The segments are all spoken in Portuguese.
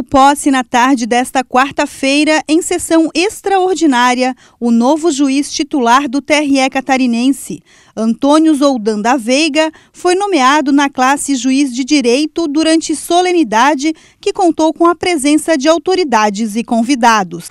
tomou posse na tarde desta quarta-feira, em sessão extraordinária, o novo juiz titular do TRE catarinense. Antônio Zoldan da Veiga foi nomeado na classe juiz de direito durante solenidade que contou com a presença de autoridades e convidados.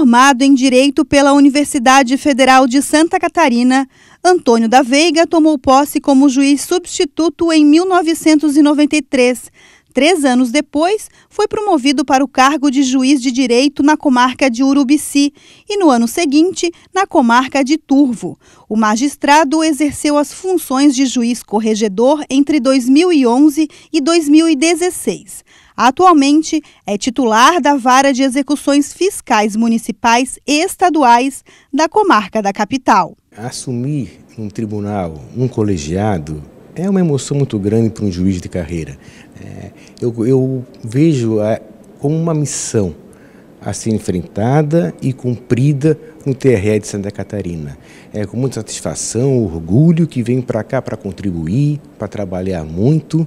Formado em Direito pela Universidade Federal de Santa Catarina, Antônio da Veiga tomou posse como juiz substituto em 1993. Três anos depois, foi promovido para o cargo de juiz de direito na comarca de Urubici e, no ano seguinte, na comarca de Turvo. O magistrado exerceu as funções de juiz corregedor entre 2011 e 2016. Atualmente é titular da Vara de Execuções Fiscais Municipais e Estaduais da comarca da capital. Assumir um tribunal, um colegiado, é uma emoção muito grande para um juiz de carreira. É, eu, eu, vejo a, é, como uma missão a ser enfrentada e cumprida no TRE de Santa Catarina. É com muita satisfação, orgulho que venho para cá para contribuir, para trabalhar muito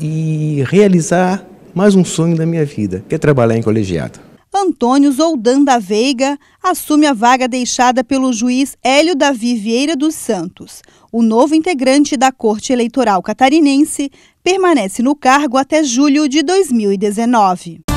e realizar mais um sonho da minha vida, que é trabalhar em colegiado. Antônio Zoldan da Veiga assume a vaga deixada pelo juiz Hélio Davi Vieira dos Santos. O novo integrante da Corte Eleitoral Catarinense permanece no cargo até julho de 2019.